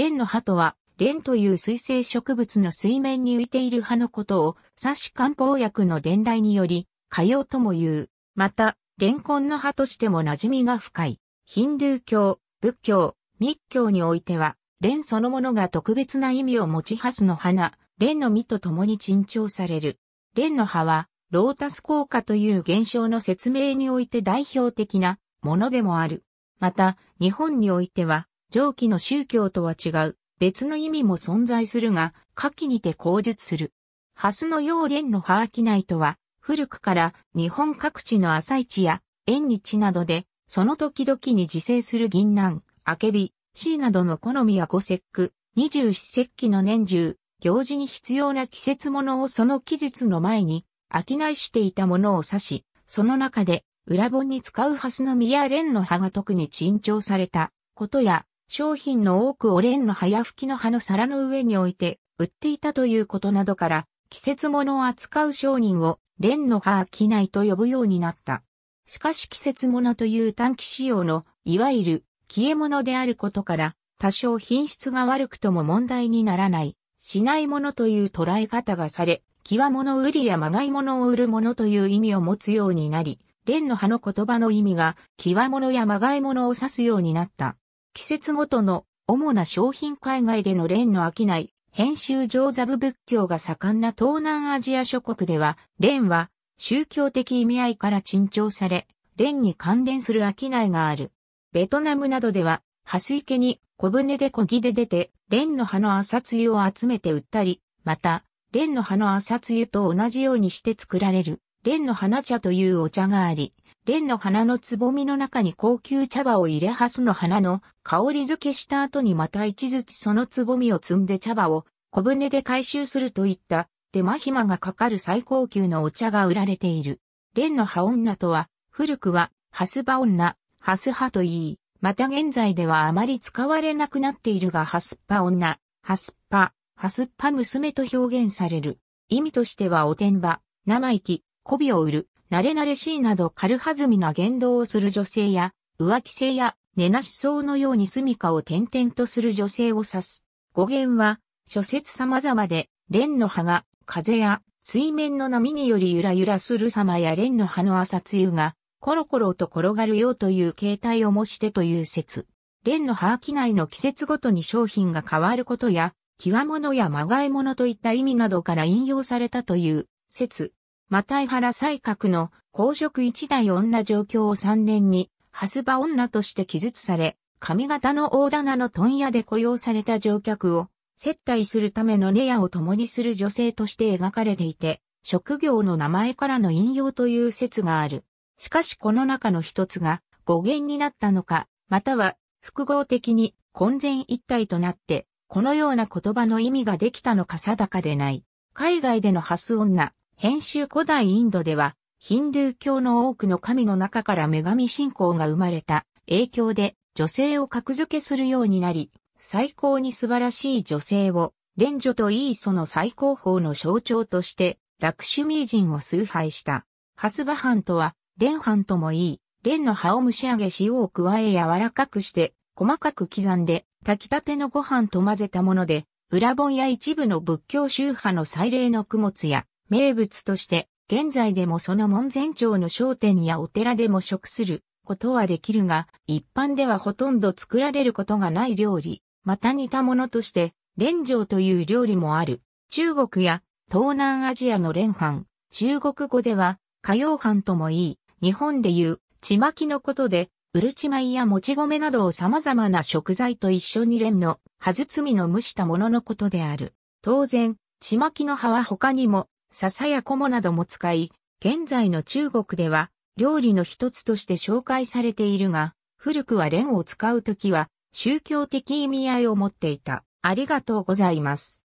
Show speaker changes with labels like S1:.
S1: 蓮の葉とは、蓮という水生植物の水面に浮いている葉のことを、サシ漢方薬の伝来により、火用とも言う。また、レンコンの葉としても馴染みが深い。ヒンドゥー教、仏教、密教においては、蓮そのものが特別な意味を持ち蓮の花、蓮の実と共に珍重される。蓮の葉は、ロータス効果という現象の説明において代表的なものでもある。また、日本においては、上記の宗教とは違う、別の意味も存在するが、下記にて口述する。蓮の要蓮のハーキナイとは、古くから日本各地の朝市や縁日などで、その時々に自生する銀杏、明けび、シーなどの好みや五節句、二十四節気の年中、行事に必要な季節物をその期日の前に、ないしていたものを指し、その中で、裏本に使う蓮の実や蓮の葉が特に珍重されたことや、商品の多くをレンの早吹きの葉の皿の上に置いて売っていたということなどから、季節物を扱う商人をレンの葉機いと呼ぶようになった。しかし季節物という短期仕様の、いわゆる消え物であることから、多少品質が悪くとも問題にならない、しないものという捉え方がされ、際物売りやまがい物を売るものという意味を持つようになり、蓮の葉の言葉の意味が、際物やまがい物を指すようになった。季節ごとの主な商品海外での蓮の商い、編集上座部仏教が盛んな東南アジア諸国では、蓮は宗教的意味合いから珍重され、蓮に関連する商いがある。ベトナムなどでは、蓮池に小舟で漕ぎで出て、蓮の葉の朝露を集めて売ったり、また、蓮の葉の朝露と同じようにして作られる、蓮の花茶というお茶があり、蓮の花のつぼみの中に高級茶葉を入れハスの花の香り付けした後にまた一ずつそのつぼみを摘んで茶葉を小舟で回収するといった手間暇がかかる最高級のお茶が売られている。蓮の葉女とは古くはハス葉女、ハス葉と言い、また現在ではあまり使われなくなっているがハスッパ女、ハスッパ、ハスッパ娘と表現される。意味としてはおてんば、生意気、媚びを売る、慣れ慣れしいなど軽はずみな言動をする女性や、浮気性や、寝なしそうのように住処を転々とする女性を指す。語源は、諸説様々で、蓮の葉が、風や、水面の波によりゆらゆらする様や蓮の葉の朝露が、コロコロと転がるようという形態を模してという説。蓮の葉機内の季節ごとに商品が変わることや、際物やまがい物といった意味などから引用されたという説。マタイハラ西閣の公職一代女状況を3年に、ハスバ女として記述され、上方の大棚の問屋で雇用された乗客を接待するためのネ屋を共にする女性として描かれていて、職業の名前からの引用という説がある。しかしこの中の一つが語源になったのか、または複合的に混然一体となって、このような言葉の意味ができたのか定かでない。海外でのハス女、編集古代インドでは、ヒンドゥー教の多くの神の中から女神信仰が生まれた影響で女性を格付けするようになり、最高に素晴らしい女性を、連女といいその最高峰の象徴として、ラクシュミー人を崇拝した。ハスバハンとは、レンハンともいい、レンの葉を蒸し上げ塩を加え柔らかくして、細かく刻んで、炊きたてのご飯と混ぜたもので、裏本や一部の仏教宗派の祭礼の供物や、名物として、現在でもその門前町の商店やお寺でも食することはできるが、一般ではほとんど作られることがない料理、また似たものとして、蓮城という料理もある。中国や東南アジアの蓮飯、中国語では、火曜飯ともいい、日本でいう、ちまきのことで、うるち米やもち米などを様々な食材と一緒に蓮のはずつみの蒸したもののことである。当然、ちまきの葉は他にも笹やコモなども使い、現在の中国では料理の一つとして紹介されているが、古くは蓮を使うときは宗教的意味合いを持っていた。ありがとうございます。